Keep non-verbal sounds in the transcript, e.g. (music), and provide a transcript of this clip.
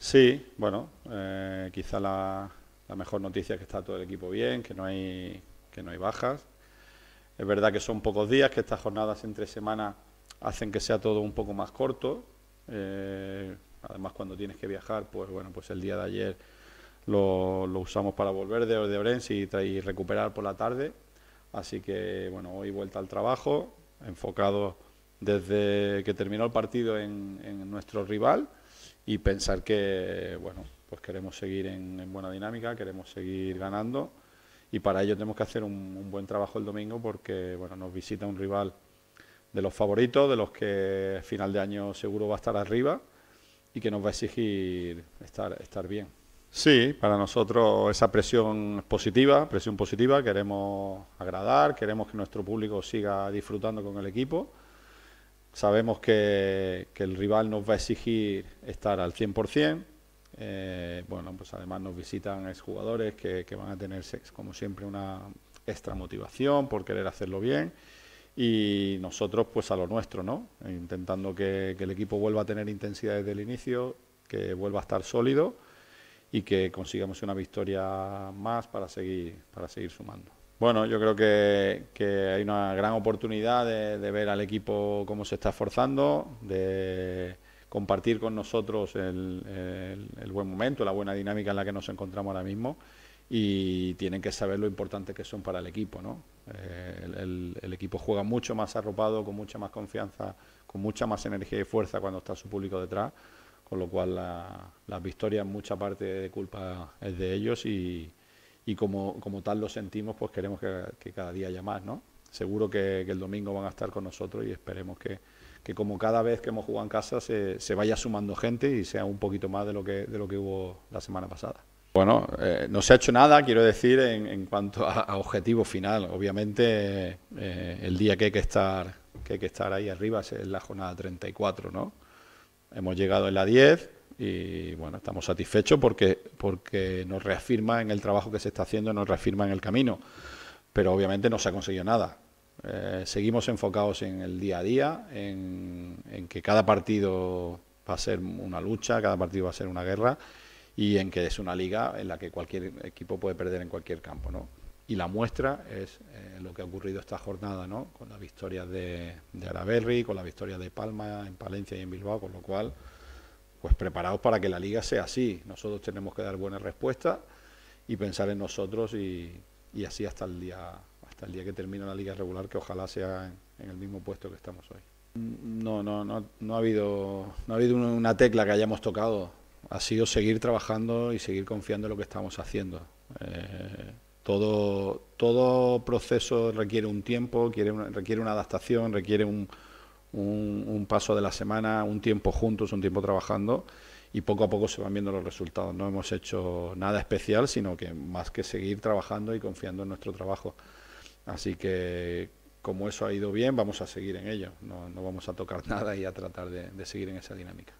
Sí, bueno, eh, quizá la, mejor noticia es que está todo el equipo bien, que no hay, que no hay bajas. Es verdad que son pocos días, que estas jornadas entre semanas hacen que sea todo un poco más corto. Eh, además, cuando tienes que viajar, pues bueno, pues el día de ayer lo, usamos para volver de, de Orense y, recuperar por la tarde. Así que, bueno, hoy vuelta al trabajo, enfocado desde que terminó el partido en, en nuestro rival y pensar que, bueno, pues queremos seguir en, buena dinámica, queremos seguir ganando y para ello tenemos que hacer un, buen trabajo el domingo porque, bueno, nos visita un rival de los favoritos, de los que final de año seguro va a estar arriba y que nos va a exigir estar, estar bien. Sí, para nosotros esa presión es positiva, presión positiva, queremos agradar, queremos que nuestro público siga disfrutando con el equipo Sabemos que, el rival nos va a exigir estar al 100%. Eh, bueno, pues además nos visitan exjugadores que, van a tener, como siempre, una extra motivación por querer hacerlo bien y nosotros pues a lo nuestro, ¿no? Intentando que, el equipo vuelva a tener intensidad desde el inicio, que vuelva a estar sólido y que consigamos una victoria más para seguir, para seguir sumando. Bueno, yo creo que, hay una gran oportunidad de, ver al equipo cómo se está esforzando, de compartir con nosotros el, buen momento, la buena dinámica en la que nos encontramos ahora mismo y tienen que saber lo importante que son para el equipo. ¿no? Eh, el, equipo juega mucho más arropado, con mucha más confianza, con mucha más energía y fuerza cuando está su público detrás, con lo cual las victorias mucha parte de culpa es de ellos y, y como, como tal lo sentimos, pues queremos que, cada día haya más, ¿no? Seguro que, el domingo van a estar con nosotros y esperemos que, que como cada vez que hemos jugado en casa se, se, vaya sumando gente y sea un poquito más de lo que, de lo que hubo la semana pasada. Bueno, eh, no se ha hecho nada, quiero decir, en, cuanto a, objetivo final. Obviamente, eh, el día que hay que, estar, que hay que estar ahí arriba es la jornada 34, ¿no? Hemos llegado en la 10, y bueno, estamos satisfechos porque, porque nos reafirma en el trabajo que se está haciendo, nos reafirma en el camino, pero obviamente no se ha conseguido nada. Eh, seguimos enfocados en el día a día, en, en que cada partido va a ser una lucha, cada partido va a ser una guerra y en que es una liga en la que cualquier equipo puede perder en cualquier campo, ¿no? Y la muestra es eh, lo que ha ocurrido esta jornada, ¿no? Con las victorias de, de Araberri, con la victoria de Palma en Palencia y en Bilbao, con lo cual pues preparados para que la liga sea así. Nosotros tenemos que dar buenas respuestas y pensar en nosotros y, así hasta el día hasta el día que termina la liga regular, que ojalá sea en, el mismo puesto que estamos hoy. No, no, no, no ha habido no ha habido una tecla que hayamos tocado. Ha sido seguir trabajando y seguir confiando en lo que estamos haciendo. Eh, todo, todo proceso requiere un tiempo, requiere una adaptación, requiere un, un, paso de la semana, un tiempo juntos, un tiempo trabajando y poco a poco se van viendo los resultados. No hemos hecho nada especial, sino que más que seguir trabajando y confiando en nuestro trabajo. Así que como eso ha ido bien, vamos a seguir en ello. No, vamos a tocar (laughs) nada y a tratar de seguir en esa dinámica.